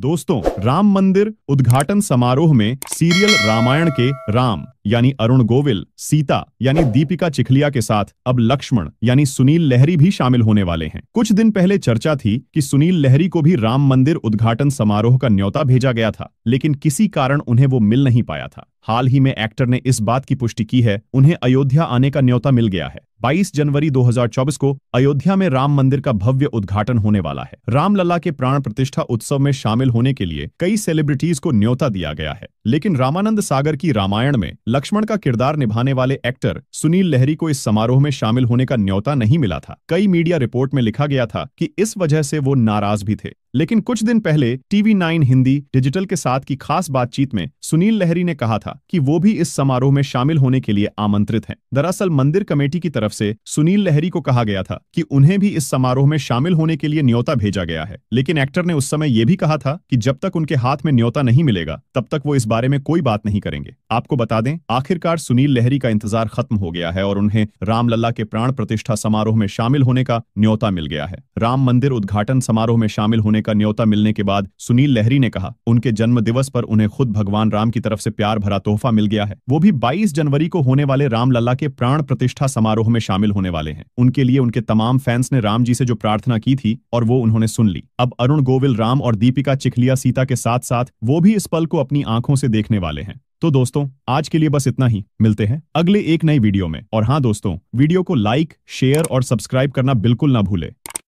दोस्तों राम मंदिर उद्घाटन समारोह में सीरियल रामायण के राम यानी अरुण गोविल सीता यानी दीपिका चिखलिया के साथ अब लक्ष्मण यानी सुनील लहरी भी शामिल होने वाले हैं कुछ दिन पहले चर्चा थी कि सुनील लहरी को भी राम मंदिर उद्घाटन समारोह का न्योता भेजा गया था लेकिन किसी कारण उन्हें वो मिल नहीं पाया था हाल ही में एक्टर ने इस बात की पुष्टि की है उन्हें अयोध्या आने का न्योता मिल गया है 22 जनवरी 2024 को अयोध्या में राम मंदिर का भव्य उद्घाटन होने वाला है रामलला के प्राण प्रतिष्ठा उत्सव में शामिल होने के लिए कई सेलिब्रिटीज को न्योता दिया गया है लेकिन रामानंद सागर की रामायण में लक्ष्मण का किरदार निभाने वाले एक्टर सुनील लहरी को इस समारोह में शामिल होने का न्योता नहीं मिला था कई मीडिया रिपोर्ट में लिखा गया था कि इस वजह से वो नाराज भी थे लेकिन कुछ दिन पहले टीवी नाइन हिंदी डिजिटल के साथ की खास बातचीत में सुनील लहरी ने कहा था कि वो भी इस समारोह में शामिल होने के लिए आमंत्रित हैं। दरअसल मंदिर कमेटी की तरफ से सुनील लहरी को कहा गया था कि उन्हें भी इस समारोह में शामिल होने के लिए न्योता भेजा गया है लेकिन एक्टर ने उस समय यह भी कहा था की जब तक उनके हाथ में न्योता नहीं मिलेगा तब तक वो इस बारे में कोई बात नहीं करेंगे आपको बता दें आखिरकार सुनील लहरी का इंतजार खत्म हो गया है और उन्हें रामलला के प्राण प्रतिष्ठा समारोह में शामिल होने का न्योता मिल गया है राम मंदिर उद्घाटन समारोह में शामिल होने का न्योता मिलने के बाद सुनील लहरी ने कहा उनके जन्म दिवस पर उन्हें खुद भगवान राम की तरफ से प्यार भरा तोहफा मिल गया है वो भी 22 जनवरी को होने वाले रामलला के प्राण प्रतिष्ठा समारोह में शामिल होने वाले हैं उनके लिए उनके तमाम फैंस ने राम जी से जो प्रार्थना की थी और वो उन्होंने सुन ली अब अरुण गोविल राम और दीपिका चिखलिया सीता के साथ साथ वो भी इस पल को अपनी आंखों से देखने वाले हैं तो दोस्तों आज के लिए बस इतना ही मिलते हैं अगले एक नई वीडियो में और हाँ दोस्तों वीडियो को लाइक शेयर और सब्सक्राइब करना बिल्कुल ना भूले